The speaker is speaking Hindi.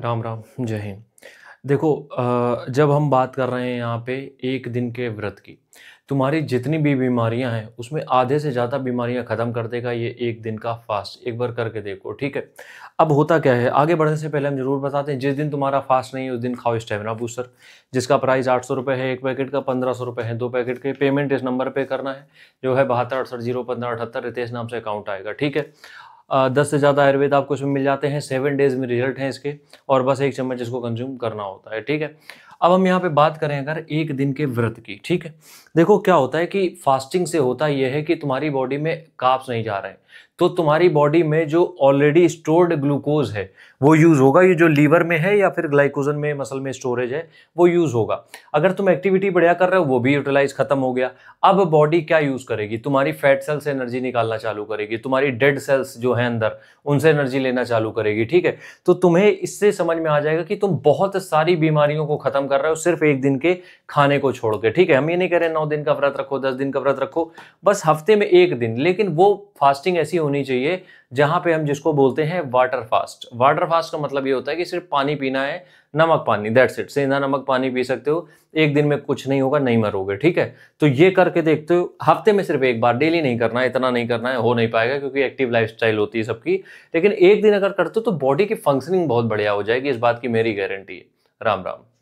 राम राम जय हिंद देखो जब हम बात कर रहे हैं यहाँ पे एक दिन के व्रत की तुम्हारी जितनी भी बीमारियाँ हैं उसमें आधे से ज़्यादा बीमारियाँ ख़त्म कर देगा ये एक दिन का फास्ट एक बार करके देखो ठीक है अब होता क्या है आगे बढ़ने से पहले हम जरूर बताते हैं जिस दिन तुम्हारा फास्ट नहीं है उस दिन खाओ स्टेमिना बूस्टर जिसका प्राइस आठ सौ है एक पैकेट का पंद्रह सौ है दो पैकेट के पेमेंट इस नंबर पर पे करना है जो है बहत्तर अड़सठ जीरो पंद्रह अठहत्तर रितेश नाम से अकाउंट आएगा ठीक है दस से ज़्यादा आयुर्वेद आपको इसमें मिल जाते हैं सेवन डेज में रिजल्ट हैं इसके और बस एक चम्मच इसको कंज्यूम करना होता है ठीक है अब हम यहाँ पे बात करें अगर एक दिन के व्रत की ठीक है देखो क्या होता है कि फास्टिंग से होता यह है कि तुम्हारी बॉडी में काप्स नहीं जा रहे हैं तो तुम्हारी बॉडी में जो ऑलरेडी स्टोर्ड ग्लूकोज है वो यूज़ होगा ये जो लीवर में है या फिर ग्लाइकोजन में मसल में स्टोरेज है वो यूज़ होगा अगर तुम एक्टिविटी बढ़िया कर रहे हो वो भी यूटिलाइज खत्म हो गया अब बॉडी क्या यूज़ करेगी तुम्हारी फैट सेल्स से एनर्जी निकालना चालू करेगी तुम्हारी डेड सेल्स जो है अंदर उनसे एनर्जी लेना चालू करेगी ठीक है तो तुम्हें इससे समझ में आ जाएगा कि तुम बहुत सारी बीमारियों को खत्म कर रहे हो सिर्फ एक दिन के खाने को छोड़ के ठीक है हम ये नहीं कह रहे नौ दिन का व्रत रखो दस दिन का व्रत रखो बस हफ्ते में एक दिन लेकिन वो फास्टिंग ऐसी होनी चाहिए जहाँ पे हम जिसको बोलते हैं वाटर फास्ट वाटर फास्ट का मतलब ये होता है कि सिर्फ पानी पीना है नमक पानी दैट्स इट सेंधा नमक पानी पी सकते हो एक दिन में कुछ नहीं होगा नहीं मरोगे ठीक है तो ये करके देखते हो हफ्ते में सिर्फ एक बार डेली नहीं करना है इतना नहीं करना है हो नहीं पाएगा क्योंकि एक्टिव लाइफस्टाइल होती है सबकी लेकिन एक दिन अगर करते हो तो बॉडी की फंक्शनिंग बहुत बढ़िया हो जाएगी इस बात की मेरी गारंटी है राम राम